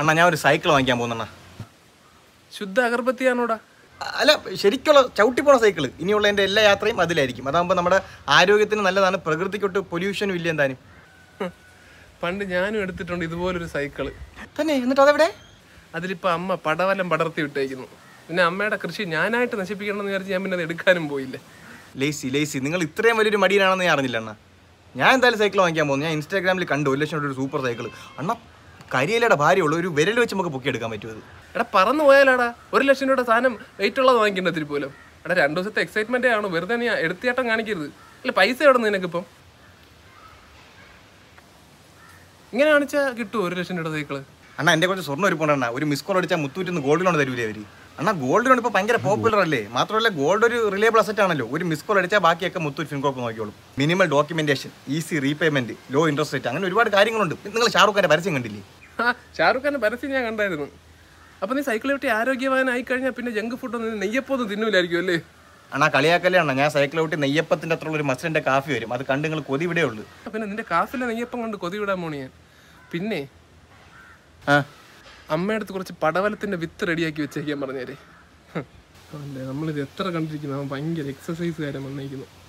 അണ്ണാ ഞാൻ ഒരു സൈക്കിൾ വാങ്ങിക്കാൻ പോകുന്നണ്ണ ശുദ്ധ അഗർബത്തിയാണോടാ അല്ല ശരിക്കുള്ള ചവിട്ടി പോണ സൈക്കിൾ ഇനിയുള്ള എൻ്റെ എല്ലാ യാത്രയും അതിലായിരിക്കും അതാകുമ്പോൾ നമ്മുടെ ആരോഗ്യത്തിന് നല്ലതാണ് പ്രകൃതിക്കൊട്ട് പൊല്യൂഷനും ഇല്ല എന്താനും പണ്ട് ഞാനും എടുത്തിട്ടുണ്ട് ഇതുപോലൊരു സൈക്കിള് തന്നെ എന്നിട്ട് അതെവിടെ അതിലിപ്പോൾ അമ്മ പടവലം പടർത്തി വിട്ടേക്കുന്നു പിന്നെ അമ്മയുടെ കൃഷി ഞാനായിട്ട് നശിപ്പിക്കണമെന്ന് വിചാരിച്ച് ഞാൻ പിന്നെ അത് എടുക്കാനും പോയില്ല ലേസി ലേസി നിങ്ങൾ ഇത്രയും വലിയൊരു മടിയിലാണെന്ന് ഞാൻ അറിഞ്ഞില്ല അണ്ണ ഞാൻ എന്തായാലും സൈക്കിൾ വാങ്ങിക്കാൻ പോകുന്നു ഞാൻ ഇൻസ്റ്റാഗ്രാമിൽ കണ്ടു ഒരു ലക്ഷം ഒരു സൂപ്പർ സൈക്കിൾ അണ്ണ കരിയിലയുടെ ഭാര്യയുള്ള ഒരു വിരൽ വെച്ച് നമുക്ക് പൊക്കിയെടുക്കാൻ പറ്റുമത് എടാ പറന്നു പോയാലാടാ ഒരു ലക്ഷം രൂപയുടെ സാധനം വെയിറ്റ് ഉള്ളത് വാങ്ങിക്കുന്നതിൽ പോലും എടാ രണ്ട് ദിവസത്തെ എക്സൈറ്റ്മെന്റ് ആണ് വെറുതെ നീ എടുത്തിയാട്ടം കാണിക്കരുത് അല്ല പൈസ എവിടെ നിന്ന് നിനക്കിപ്പം ഇങ്ങനെ കാണിച്ചാൽ കിട്ടു ഒരു ലക്ഷം രൂപയുടെ സൈക്കിള് അണ്ണാ എന്റെ കുറച്ച് സ്വർണ്ണം ഒരു അണ്ണാ ഒരു മിസ് കോൾ അടിച്ചാൽ മുത്തൂറ്റിന്ന് ഗോൾഡ് ലോൺ തരൂലേ അവർ അണ്ണാ ഗോൾഡ് ലോൺ ഇപ്പോൾ ഭയങ്കര പോപ്പുലർ അല്ലേ മാത്രമല്ല ഗോൾഡ് ഒരു റിലയബിൾ അസറ്റ് ആണല്ലോ ഒരു മിസ് കോൾ അടിച്ചാൽ ബാക്കിയൊക്കെ മുത്തൂറ്റ് ഫിൻകോക്ക് നോക്കിയോളും minimal documentation easy repayment low interest rate അങ്ങനെ ഒരുപാട് കാര്യങ്ങളുണ്ട് നിങ്ങൾ ഷാറുഖ് ഖാൻ്റെ പരസ്യം കണ്ടില്ലേ ഷാറുഖ് ഖാൻ്റെ പരസ്യം ഞാൻ കണ്ടായിരുന്നു അപ്പം നീ സൈക്കിൾ ചവിട്ടി ആരോഗ്യവാനായി കഴിഞ്ഞാൽ പിന്നെ ജങ്ക് ഫുഡൊന്നും നെയ്യപ്പൊന്നും തിന്നൂലായിരിക്കും അല്ലേ അണ്ണാ കളിയാക്കല്ലേ അണ്ണ ഞാൻ സൈക്കിൾ ചവിട്ടി നെയ്യപ്പത്തിൻ്റെ അത്ര ഒരു മസ്ലിൻ്റെ കാഫി വരും അത് കണ്ട് നിങ്ങൾ കൊതി ഇവിടെ ഉള്ളു പിന്നെ നിന്റെ കാഫിലെ നെയ്യപ്പം കണ്ട് കൊതി വിടാൻ പോണി ഞാൻ പിന്നെ ആ അമ്മയടുത്ത് കുറച്ച് പടവലത്തിൻ്റെ വിത്ത് റെഡിയാക്കി വെച്ചേക്കാൻ പറഞ്ഞേരെ നമ്മളിത് എത്ര കണ്ടിരിക്കുന്നു അവൻ ഭയങ്കര എക്സസൈസ് കാര്യം വന്നിരിക്കുന്നു